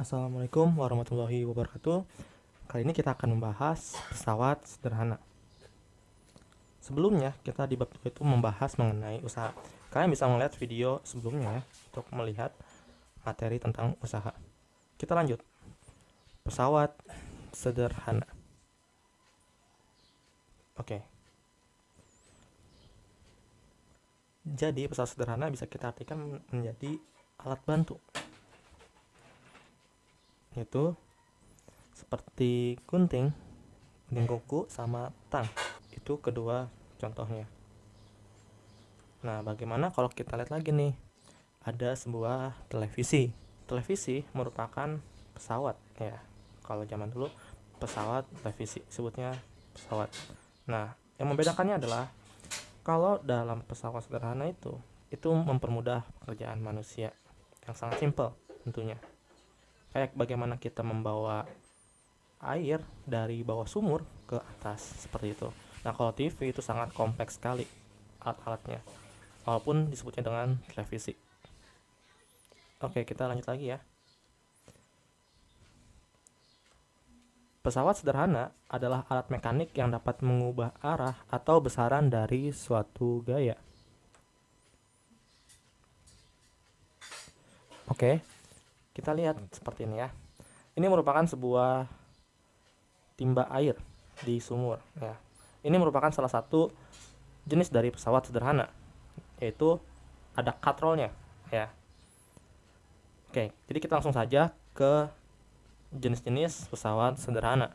Assalamualaikum warahmatullahi wabarakatuh. Kali ini kita akan membahas pesawat sederhana. Sebelumnya kita di bab itu membahas mengenai usaha. Kalian bisa melihat video sebelumnya untuk melihat materi tentang usaha. Kita lanjut. Pesawat sederhana. Oke. Jadi pesawat sederhana bisa kita artikan menjadi alat bantu itu seperti gunting gunting kuku sama tang itu kedua contohnya nah bagaimana kalau kita lihat lagi nih ada sebuah televisi televisi merupakan pesawat ya kalau zaman dulu pesawat televisi sebutnya pesawat nah yang membedakannya adalah kalau dalam pesawat sederhana itu itu mempermudah pekerjaan manusia yang sangat simpel tentunya kayak bagaimana kita membawa air dari bawah sumur ke atas seperti itu. Nah kalau TV itu sangat kompleks sekali alat-alatnya, walaupun disebutnya dengan televisi. Oke kita lanjut lagi ya. Pesawat sederhana adalah alat mekanik yang dapat mengubah arah atau besaran dari suatu gaya. Oke, kita lihat seperti ini ya. Ini merupakan sebuah timba air di sumur ya. Ini merupakan salah satu jenis dari pesawat sederhana yaitu ada katrolnya ya. Oke, jadi kita langsung saja ke jenis-jenis pesawat sederhana.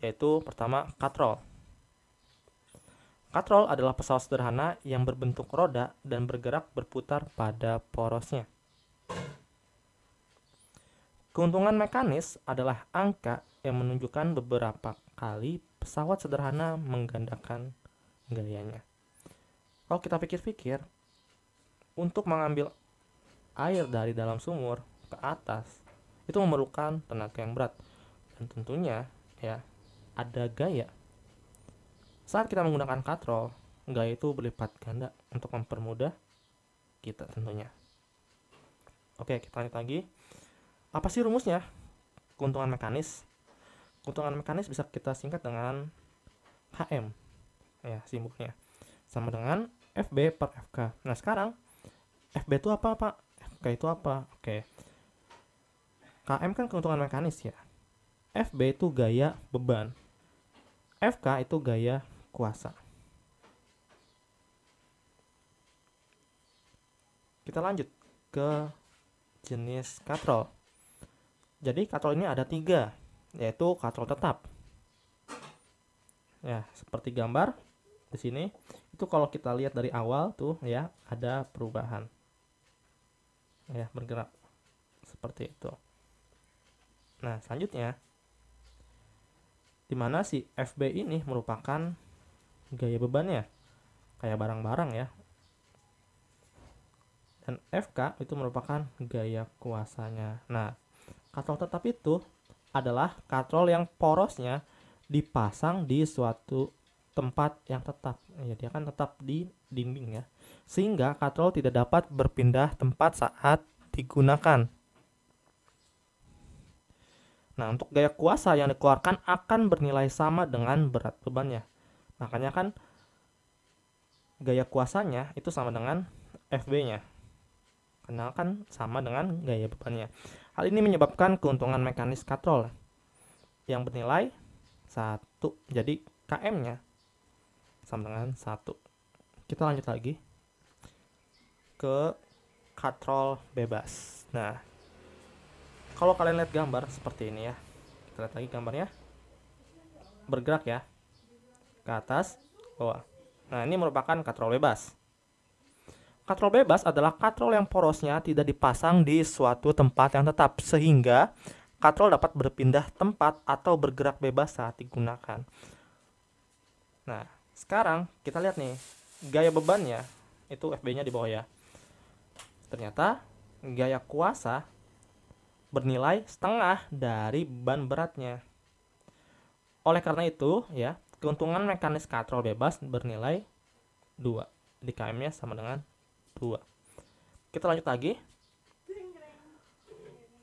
Yaitu pertama katrol. Katrol adalah pesawat sederhana yang berbentuk roda dan bergerak berputar pada porosnya. Keuntungan mekanis adalah angka yang menunjukkan beberapa kali pesawat sederhana menggandakan gayanya. Kalau kita pikir-pikir, untuk mengambil air dari dalam sumur ke atas itu memerlukan tenaga yang berat dan tentunya ya ada gaya saat kita menggunakan katrol, gaya itu berlipat ganda untuk mempermudah kita tentunya. Oke, kita lanjut lagi. Apa sih rumusnya? Keuntungan mekanis. Keuntungan mekanis bisa kita singkat dengan HM. Ya, simbolnya. Sama dengan FB per FK. Nah, sekarang FB itu apa, Pak? FK itu apa? Oke. KM kan keuntungan mekanis ya. FB itu gaya beban. FK itu gaya kuasa. Kita lanjut ke jenis katrol. Jadi katrol ini ada tiga, yaitu katrol tetap. Ya, seperti gambar di sini, itu kalau kita lihat dari awal tuh ya ada perubahan. Ya, bergerak seperti itu. Nah, selanjutnya di mana si FB ini merupakan gaya bebannya kayak barang-barang ya dan FK itu merupakan gaya kuasanya nah katrol tetap itu adalah katrol yang porosnya dipasang di suatu tempat yang tetap ya dia kan tetap di dinding ya sehingga katrol tidak dapat berpindah tempat saat digunakan nah untuk gaya kuasa yang dikeluarkan akan bernilai sama dengan berat bebannya Makanya kan gaya kuasanya itu sama dengan FB-nya. Karena kan sama dengan gaya bebannya. Hal ini menyebabkan keuntungan mekanis katrol yang bernilai 1. Jadi KM-nya sama dengan 1. Kita lanjut lagi ke katrol bebas. Nah, kalau kalian lihat gambar seperti ini ya. Kita lihat lagi gambarnya. Bergerak ya ke atas, bawah. Nah, ini merupakan katrol bebas. Katrol bebas adalah katrol yang porosnya tidak dipasang di suatu tempat yang tetap sehingga katrol dapat berpindah tempat atau bergerak bebas saat digunakan. Nah, sekarang kita lihat nih gaya bebannya itu FB-nya di bawah ya. Ternyata gaya kuasa bernilai setengah dari ban beratnya. Oleh karena itu, ya, Keuntungan mekanis katrol bebas bernilai 2. dkm nya sama dengan 2. Kita lanjut lagi.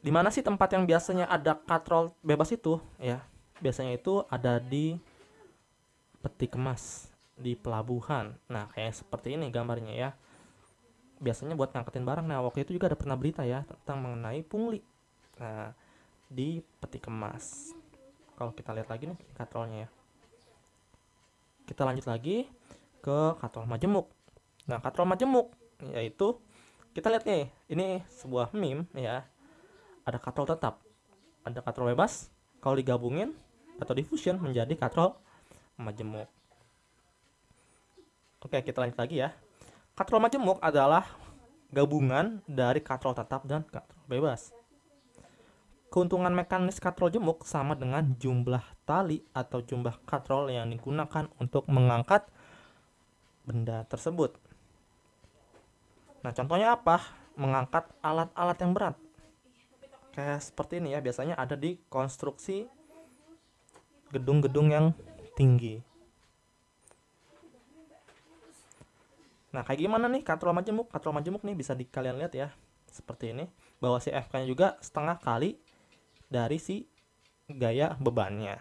Di mana sih tempat yang biasanya ada katrol bebas itu? Ya, biasanya itu ada di peti kemas, di pelabuhan. Nah, kayak seperti ini gambarnya ya. Biasanya buat ngangkatin barang. Nah, waktu itu juga ada pernah berita ya tentang mengenai pungli. Nah, di peti kemas. Kalau kita lihat lagi nih katrolnya ya. Kita lanjut lagi ke katrol majemuk. Nah, katrol majemuk yaitu kita lihat nih, ini sebuah meme ya. Ada katrol tetap, ada katrol bebas. Kalau digabungin atau difusion menjadi katrol majemuk. Oke, kita lanjut lagi ya. Katrol majemuk adalah gabungan dari katrol tetap dan katrol bebas. Keuntungan mekanis katrol jemuk sama dengan jumlah tali atau jumlah katrol yang digunakan untuk mengangkat benda tersebut. Nah, contohnya apa? Mengangkat alat-alat yang berat. Kayak seperti ini ya, biasanya ada di konstruksi gedung-gedung yang tinggi. Nah, kayak gimana nih katrol majemuk? Katrol majemuk nih bisa di kalian lihat ya. Seperti ini. bahwa si F-nya juga setengah kali dari si gaya bebannya.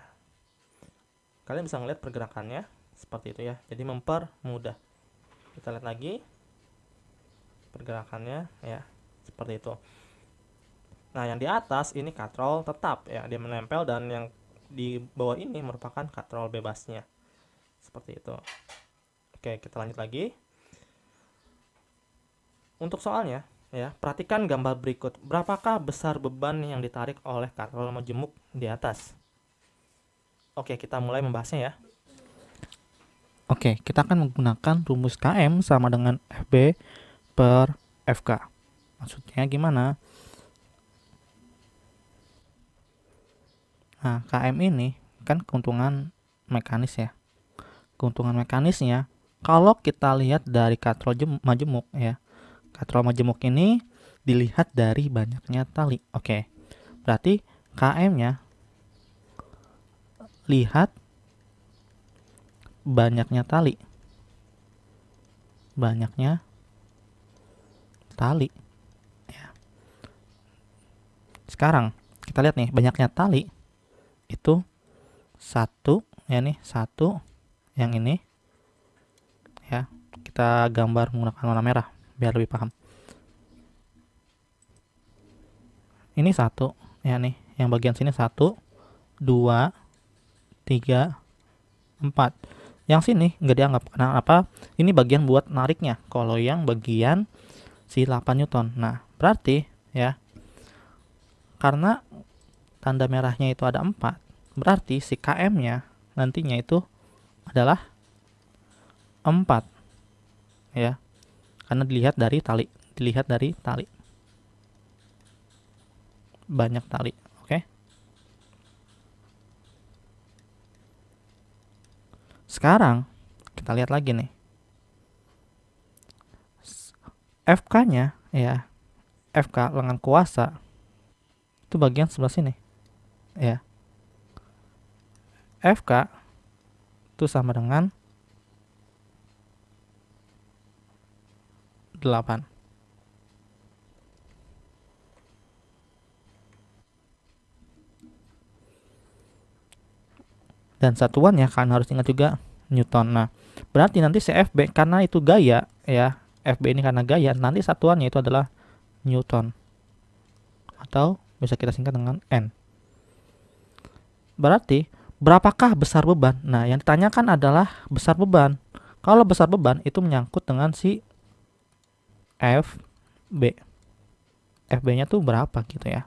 Kalian bisa melihat pergerakannya seperti itu ya. Jadi mempermudah. Kita lihat lagi pergerakannya ya seperti itu. Nah, yang di atas ini katrol tetap ya, dia menempel dan yang di bawah ini merupakan katrol bebasnya. Seperti itu. Oke, kita lanjut lagi. Untuk soalnya, Ya, perhatikan gambar berikut. Berapakah besar beban yang ditarik oleh kartel majemuk di atas? Oke, kita mulai membahasnya ya. Oke, kita akan menggunakan rumus KM sama dengan FB per FK. Maksudnya gimana? Nah, KM ini kan keuntungan mekanis ya. Keuntungan mekanisnya, kalau kita lihat dari katrol majemuk ya, Katrol majemuk ini dilihat dari banyaknya tali. Oke, berarti KM-nya lihat banyaknya tali. Banyaknya tali. Ya. Sekarang kita lihat nih banyaknya tali itu satu ya nih satu yang ini ya kita gambar menggunakan warna merah biar lebih paham ini satu ya nih yang bagian sini satu dua tiga empat yang sini nggak dianggap karena apa ini bagian buat nariknya kalau yang bagian si 8 newton nah berarti ya karena tanda merahnya itu ada empat berarti si km nya nantinya itu adalah empat ya karena dilihat dari tali dilihat dari tali banyak tali oke okay. sekarang kita lihat lagi nih FK nya ya FK lengan kuasa itu bagian sebelah sini ya FK itu sama dengan delapan. Dan satuannya kan harus ingat juga Newton. Nah, berarti nanti CFB karena itu gaya ya, FB ini karena gaya, nanti satuannya itu adalah Newton. Atau bisa kita singkat dengan N. Berarti berapakah besar beban? Nah, yang ditanyakan adalah besar beban. Kalau besar beban itu menyangkut dengan si F B FB-nya tuh berapa gitu ya.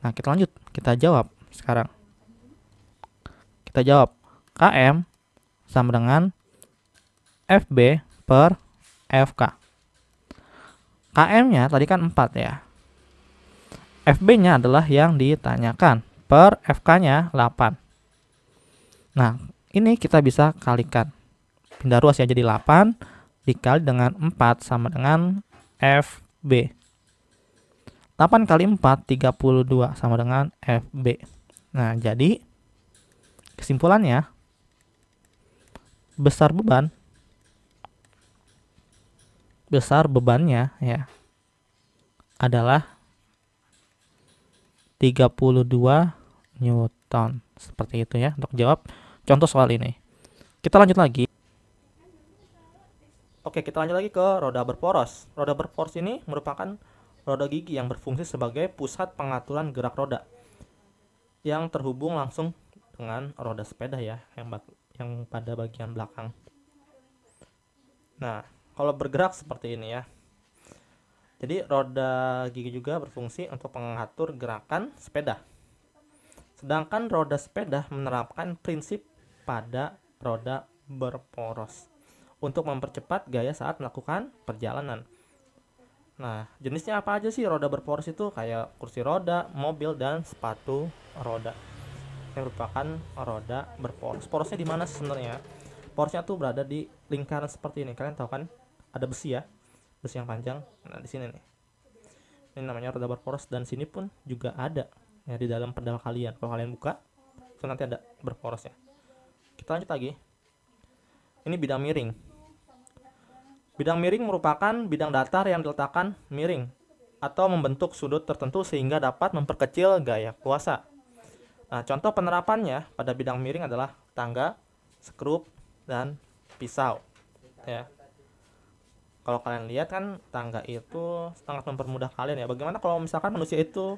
Nah, kita lanjut. Kita jawab sekarang. Kita jawab KM sama dengan FB per FK. KM-nya tadi kan 4 ya. FB-nya adalah yang ditanyakan. Per FK-nya 8. Nah, ini kita bisa kalikan. Pindah ruas ya jadi 8 dikali dengan 4 sama dengan FB. 8 kali 4 32 sama dengan FB. Nah, jadi kesimpulannya besar beban besar bebannya ya adalah 32 Newton. Seperti itu ya untuk jawab contoh soal ini. Kita lanjut lagi. Oke, kita lanjut lagi ke roda berporos. Roda berporos ini merupakan roda gigi yang berfungsi sebagai pusat pengaturan gerak roda yang terhubung langsung dengan roda sepeda ya yang yang pada bagian belakang. Nah, kalau bergerak seperti ini ya. Jadi roda gigi juga berfungsi untuk mengatur gerakan sepeda. Sedangkan roda sepeda menerapkan prinsip pada roda berporos untuk mempercepat gaya saat melakukan perjalanan. Nah, jenisnya apa aja sih roda berporos itu? Kayak kursi roda, mobil, dan sepatu roda. Yang merupakan roda berporos. Porosnya di mana sebenarnya? Porosnya tuh berada di lingkaran seperti ini. Kalian tahu kan? Ada besi ya, besi yang panjang. Nah, di sini nih. Ini namanya roda berporos dan sini pun juga ada ya di dalam pedal kalian. Kalau kalian buka, itu nanti ada berporosnya. Kita lanjut lagi. Ini bidang miring Bidang miring merupakan bidang datar yang diletakkan miring atau membentuk sudut tertentu sehingga dapat memperkecil gaya kuasa. Nah, contoh penerapannya pada bidang miring adalah tangga, skrup, dan pisau. Ya. Kalau kalian lihat kan tangga itu sangat mempermudah kalian ya. Bagaimana kalau misalkan manusia itu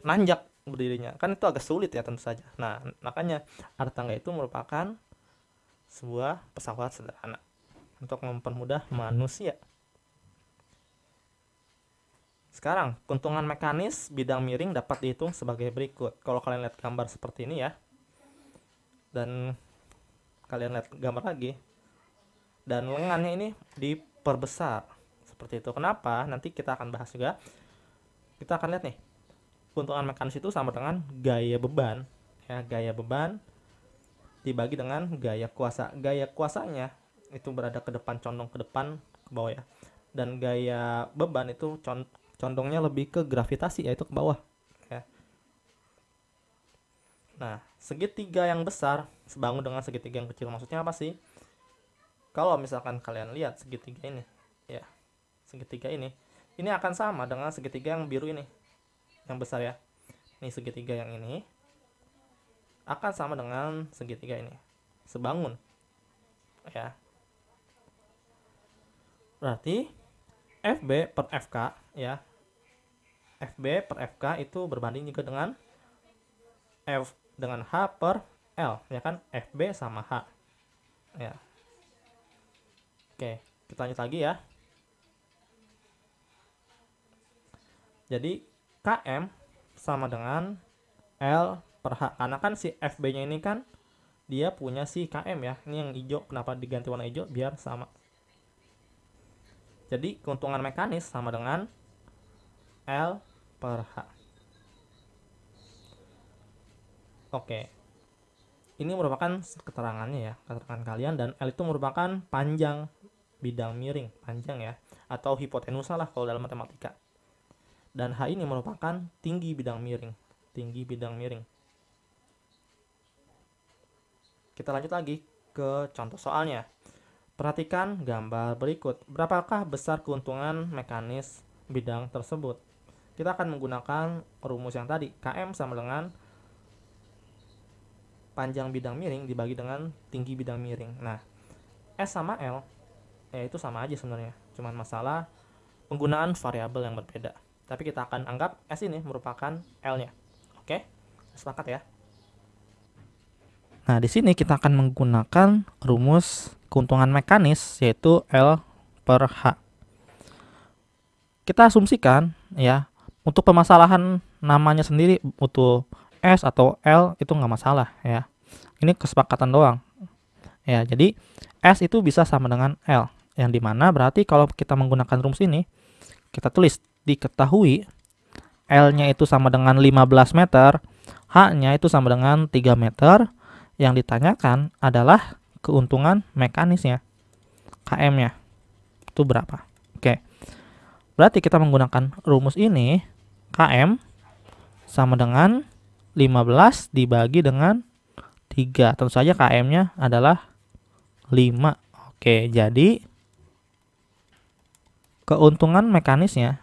nanjak berdirinya? Kan itu agak sulit ya tentu saja. Nah, makanya arah tangga itu merupakan sebuah pesawat sederhana untuk mempermudah hmm. manusia. Sekarang, keuntungan mekanis bidang miring dapat dihitung sebagai berikut. Kalau kalian lihat gambar seperti ini ya, dan kalian lihat gambar lagi, dan lengannya ini diperbesar seperti itu. Kenapa? Nanti kita akan bahas juga. Kita akan lihat nih, keuntungan mekanis itu sama dengan gaya beban, ya gaya beban dibagi dengan gaya kuasa. Gaya kuasanya itu berada ke depan condong ke depan ke bawah ya dan gaya beban itu condongnya lebih ke gravitasi yaitu ke bawah ya. Nah, segitiga yang besar sebangun dengan segitiga yang kecil maksudnya apa sih? Kalau misalkan kalian lihat segitiga ini, ya. Segitiga ini ini akan sama dengan segitiga yang biru ini. Yang besar ya. ini segitiga yang ini akan sama dengan segitiga ini. Sebangun. Ya. Berarti FB per FK ya. FB per FK itu berbanding juga dengan F dengan H per L ya kan FB sama H ya Oke kita lanjut lagi ya jadi KM sama dengan L per H karena kan si FB nya ini kan dia punya si KM ya ini yang hijau kenapa diganti warna hijau biar sama jadi keuntungan mekanis sama dengan L per H. Oke. Ini merupakan keterangannya ya, keterangan kalian dan L itu merupakan panjang bidang miring, panjang ya, atau hipotenusa lah kalau dalam matematika. Dan H ini merupakan tinggi bidang miring, tinggi bidang miring. Kita lanjut lagi ke contoh soalnya. Perhatikan gambar berikut. Berapakah besar keuntungan mekanis bidang tersebut? Kita akan menggunakan rumus yang tadi. KM sama dengan panjang bidang miring dibagi dengan tinggi bidang miring. Nah, S sama L ya itu sama aja sebenarnya. Cuman masalah penggunaan variabel yang berbeda. Tapi kita akan anggap S ini merupakan L-nya. Oke? Sepakat ya. Nah, di sini kita akan menggunakan rumus keuntungan mekanis yaitu L per H. Kita asumsikan ya untuk permasalahan namanya sendiri butuh S atau L itu nggak masalah ya. Ini kesepakatan doang. Ya, jadi S itu bisa sama dengan L yang dimana berarti kalau kita menggunakan rumus ini kita tulis diketahui L-nya itu sama dengan 15 meter, H-nya itu sama dengan 3 meter. Yang ditanyakan adalah keuntungan mekanisnya. KM-nya. Itu berapa? Oke. Berarti kita menggunakan rumus ini KM sama dengan 15 dibagi dengan 3. Tentu saja KM-nya adalah 5. Oke, jadi keuntungan mekanisnya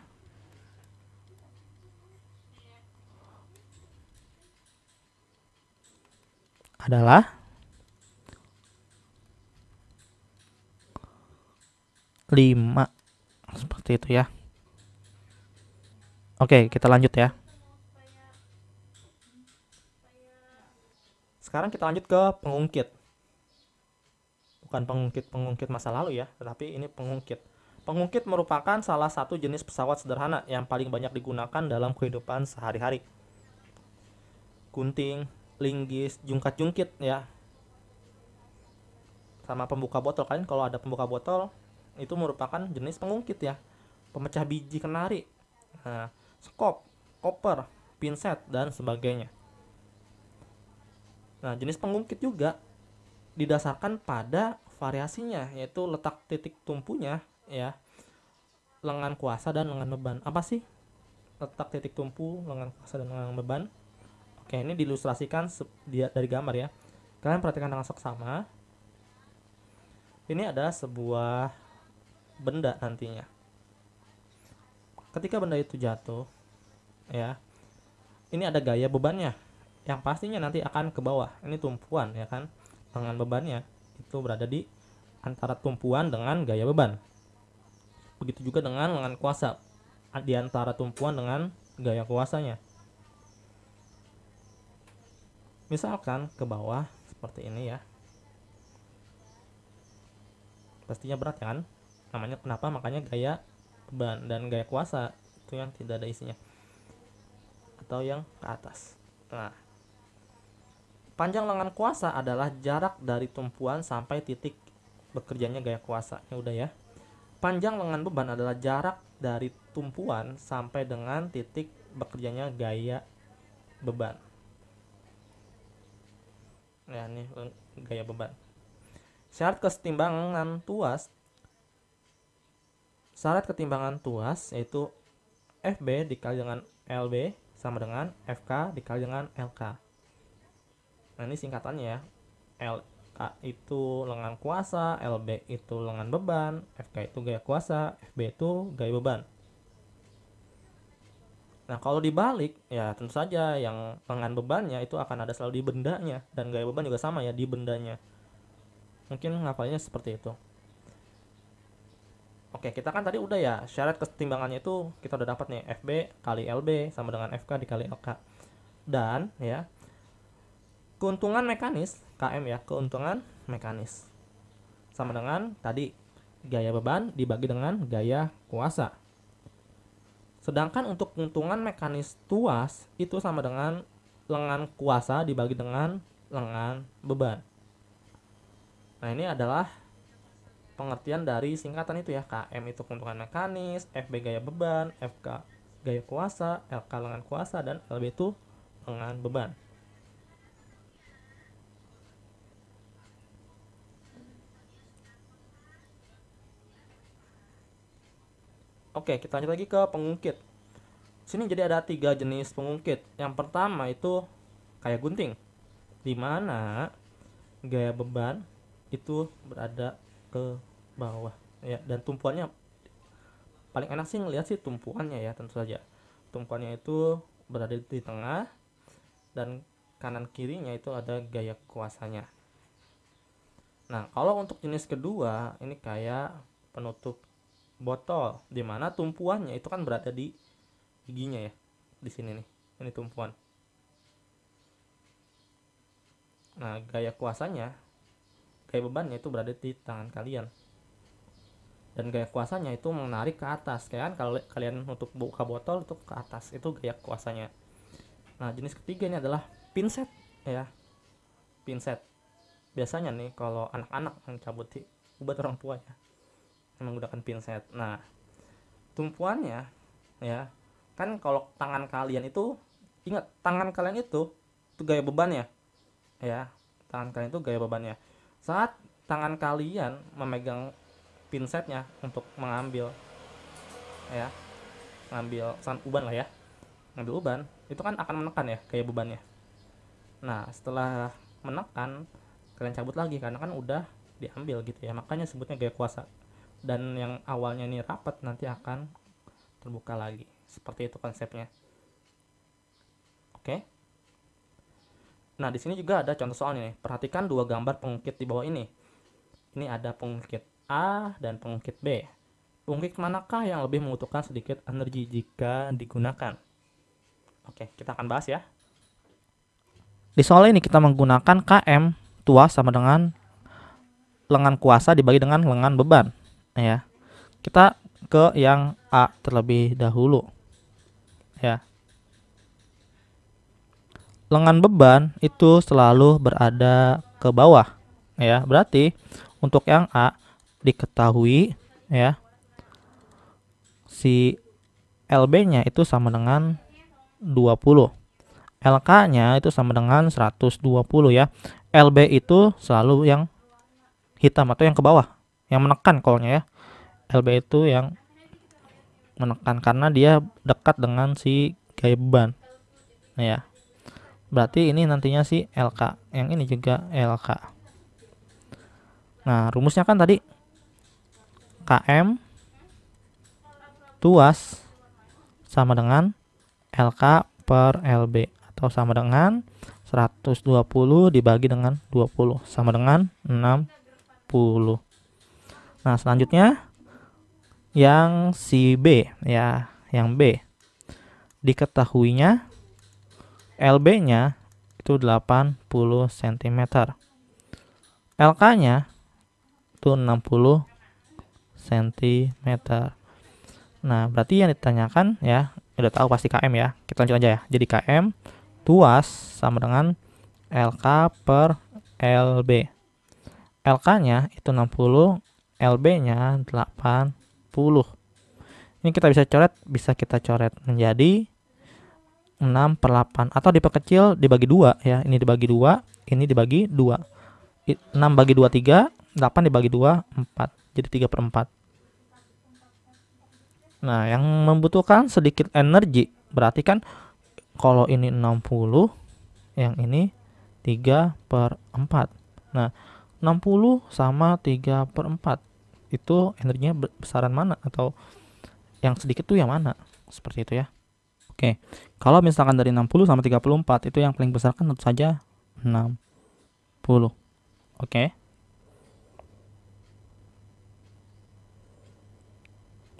adalah 5 seperti itu ya Oke kita lanjut ya sekarang kita lanjut ke pengungkit bukan pengungkit-pengungkit masa lalu ya tetapi ini pengungkit Pengungkit merupakan salah satu jenis pesawat sederhana yang paling banyak digunakan dalam kehidupan sehari-hari. Gunting, linggis, jungkat-jungkit ya. Sama pembuka botol kan kalau ada pembuka botol itu merupakan jenis pengungkit ya pemecah biji kenari nah, eh, skop koper pinset dan sebagainya nah jenis pengungkit juga didasarkan pada variasinya yaitu letak titik tumpunya ya lengan kuasa dan lengan beban apa sih letak titik tumpu lengan kuasa dan lengan beban oke ini diilustrasikan dari gambar ya kalian perhatikan dengan seksama ini ada sebuah benda nantinya. Ketika benda itu jatuh, ya, ini ada gaya bebannya yang pastinya nanti akan ke bawah. Ini tumpuan ya kan, dengan bebannya itu berada di antara tumpuan dengan gaya beban. Begitu juga dengan lengan kuasa di antara tumpuan dengan gaya kuasanya. Misalkan ke bawah seperti ini ya. Pastinya berat ya kan? namanya kenapa makanya gaya beban dan gaya kuasa itu yang tidak ada isinya atau yang ke atas nah panjang lengan kuasa adalah jarak dari tumpuan sampai titik bekerjanya gaya kuasa ya udah ya panjang lengan beban adalah jarak dari tumpuan sampai dengan titik bekerjanya gaya beban ya nih gaya beban syarat kesetimbangan tuas Syarat ketimbangan tuas yaitu FB dikali dengan LB sama dengan FK dikali dengan LK. Nah, ini singkatannya ya. LK itu lengan kuasa, LB itu lengan beban, FK itu gaya kuasa, FB itu gaya beban. Nah, kalau dibalik, ya tentu saja yang lengan bebannya itu akan ada selalu di bendanya dan gaya beban juga sama ya di bendanya. Mungkin ngapainya seperti itu. Oke, kita kan tadi udah ya syarat ketimbangannya itu kita udah dapat nih FB kali LB sama dengan FK dikali LK. Dan ya keuntungan mekanis KM ya, keuntungan mekanis. Sama dengan tadi gaya beban dibagi dengan gaya kuasa. Sedangkan untuk keuntungan mekanis tuas itu sama dengan lengan kuasa dibagi dengan lengan beban. Nah, ini adalah pengertian dari singkatan itu ya KM itu keuntungan mekanis FB gaya beban FK gaya kuasa LK lengan kuasa dan LB itu lengan beban Oke, kita lanjut lagi ke pengungkit. Sini jadi ada tiga jenis pengungkit. Yang pertama itu kayak gunting, di mana gaya beban itu berada ke bawah ya dan tumpuannya paling enak sih ngelihat sih tumpuannya ya tentu saja tumpuannya itu berada di tengah dan kanan kirinya itu ada gaya kuasanya nah kalau untuk jenis kedua ini kayak penutup botol dimana tumpuannya itu kan berada di giginya ya di sini nih ini tumpuan nah gaya kuasanya gaya bebannya itu berada di tangan kalian dan gaya kuasanya itu menarik ke atas kayak kan kalau kalian untuk buka botol itu ke atas itu gaya kuasanya nah jenis ketiga ini adalah pinset ya pinset biasanya nih kalau anak-anak mencabut ubat orang tua ya menggunakan pinset nah tumpuannya ya kan kalau tangan kalian itu ingat tangan kalian itu itu gaya bebannya ya tangan kalian itu gaya bebannya saat tangan kalian memegang pinsetnya untuk mengambil ya ngambil san uban lah ya ngambil uban itu kan akan menekan ya kayak bebannya nah setelah menekan kalian cabut lagi karena kan udah diambil gitu ya makanya sebutnya gaya kuasa dan yang awalnya ini rapat nanti akan terbuka lagi seperti itu konsepnya oke nah di sini juga ada contoh soal nih perhatikan dua gambar pengungkit di bawah ini ini ada pengungkit A dan pengungkit B. Pengungkit manakah yang lebih membutuhkan sedikit energi jika digunakan? Oke, kita akan bahas ya. Di soal ini kita menggunakan KM tua sama dengan lengan kuasa dibagi dengan lengan beban. Nah ya. Kita ke yang A terlebih dahulu. Ya. Lengan beban itu selalu berada ke bawah. Nah ya, berarti untuk yang A diketahui ya si LB-nya itu sama dengan 20. LK-nya itu sama dengan 120 ya. LB itu selalu yang hitam atau yang ke bawah, yang menekan kolnya ya. LB itu yang menekan karena dia dekat dengan si gaya beban. Nah, ya. Berarti ini nantinya si LK, yang ini juga LK. Nah, rumusnya kan tadi KM tuas sama dengan LK per LB atau sama dengan 120 dibagi dengan 20 sama dengan 60. Nah, selanjutnya yang si B ya, yang B diketahuinya LB-nya itu 80 cm. LK-nya itu 60 cm. Nah, berarti yang ditanyakan ya, udah tahu pasti KM ya. Kita lanjut aja ya. Jadi KM tuas sama dengan LK per LB. LK-nya itu 60, LB-nya 80. Ini kita bisa coret, bisa kita coret menjadi 6 per 8 atau diperkecil dibagi dua ya. Ini dibagi dua, ini dibagi dua. 6 bagi 2 3, 8 dibagi 2 4 jadi 3 per 4 nah yang membutuhkan sedikit energi berarti kan kalau ini 60 yang ini 3 per 4 nah 60 sama 3 per 4 itu energinya besaran mana atau yang sedikit tuh yang mana seperti itu ya Oke, kalau misalkan dari 60 sama 34 itu yang paling besar kan tentu saja 60. Oke. okay.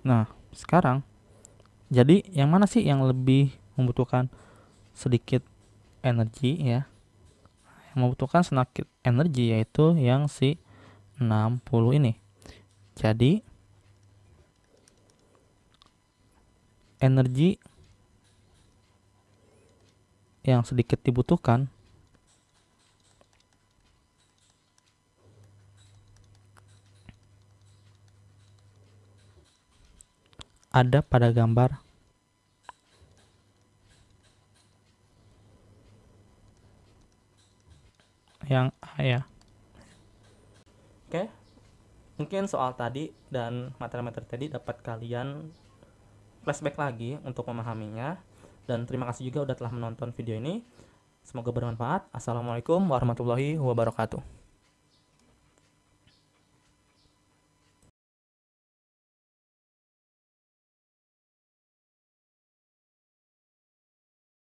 Nah, sekarang jadi yang mana sih yang lebih membutuhkan sedikit energi ya? Yang membutuhkan sedikit energi yaitu yang si 60 ini. Jadi energi yang sedikit dibutuhkan ada pada gambar yang A ah, ya. Oke, mungkin soal tadi dan materi-materi tadi dapat kalian flashback lagi untuk memahaminya. Dan terima kasih juga udah telah menonton video ini. Semoga bermanfaat. Assalamualaikum warahmatullahi wabarakatuh.